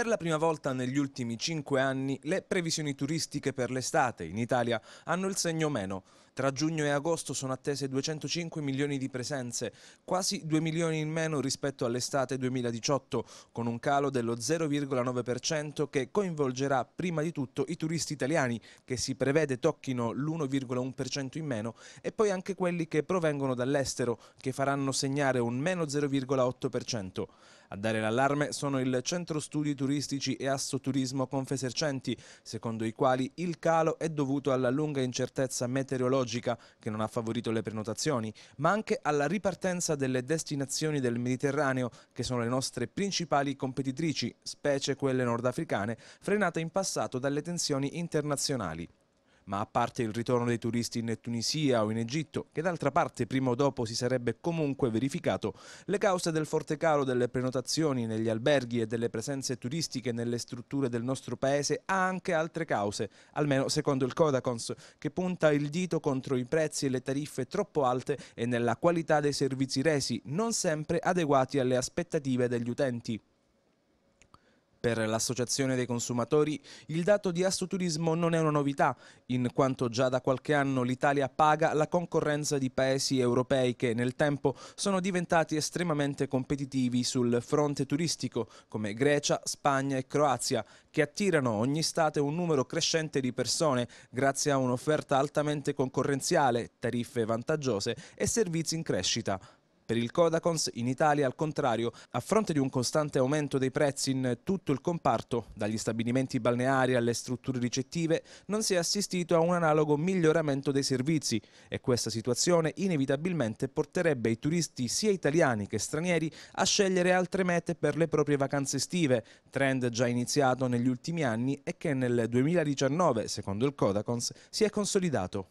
Per la prima volta negli ultimi cinque anni le previsioni turistiche per l'estate in Italia hanno il segno meno. Tra giugno e agosto sono attese 205 milioni di presenze, quasi 2 milioni in meno rispetto all'estate 2018, con un calo dello 0,9% che coinvolgerà prima di tutto i turisti italiani, che si prevede tocchino l'1,1% in meno, e poi anche quelli che provengono dall'estero, che faranno segnare un meno 0,8%. A dare l'allarme sono il Centro Studi Turistici turistici e Assoturismo Confesercenti, secondo i quali il calo è dovuto alla lunga incertezza meteorologica che non ha favorito le prenotazioni, ma anche alla ripartenza delle destinazioni del Mediterraneo che sono le nostre principali competitrici, specie quelle nordafricane, frenate in passato dalle tensioni internazionali ma a parte il ritorno dei turisti in Tunisia o in Egitto, che d'altra parte prima o dopo si sarebbe comunque verificato, le cause del forte calo delle prenotazioni negli alberghi e delle presenze turistiche nelle strutture del nostro paese ha anche altre cause, almeno secondo il Codacons, che punta il dito contro i prezzi e le tariffe troppo alte e nella qualità dei servizi resi, non sempre adeguati alle aspettative degli utenti. Per l'Associazione dei consumatori il dato di Assoturismo non è una novità, in quanto già da qualche anno l'Italia paga la concorrenza di paesi europei che nel tempo sono diventati estremamente competitivi sul fronte turistico, come Grecia, Spagna e Croazia, che attirano ogni estate un numero crescente di persone grazie a un'offerta altamente concorrenziale, tariffe vantaggiose e servizi in crescita. Per il Codacons in Italia, al contrario, a fronte di un costante aumento dei prezzi in tutto il comparto, dagli stabilimenti balneari alle strutture ricettive, non si è assistito a un analogo miglioramento dei servizi e questa situazione inevitabilmente porterebbe i turisti sia italiani che stranieri a scegliere altre mete per le proprie vacanze estive, trend già iniziato negli ultimi anni e che nel 2019, secondo il Codacons, si è consolidato.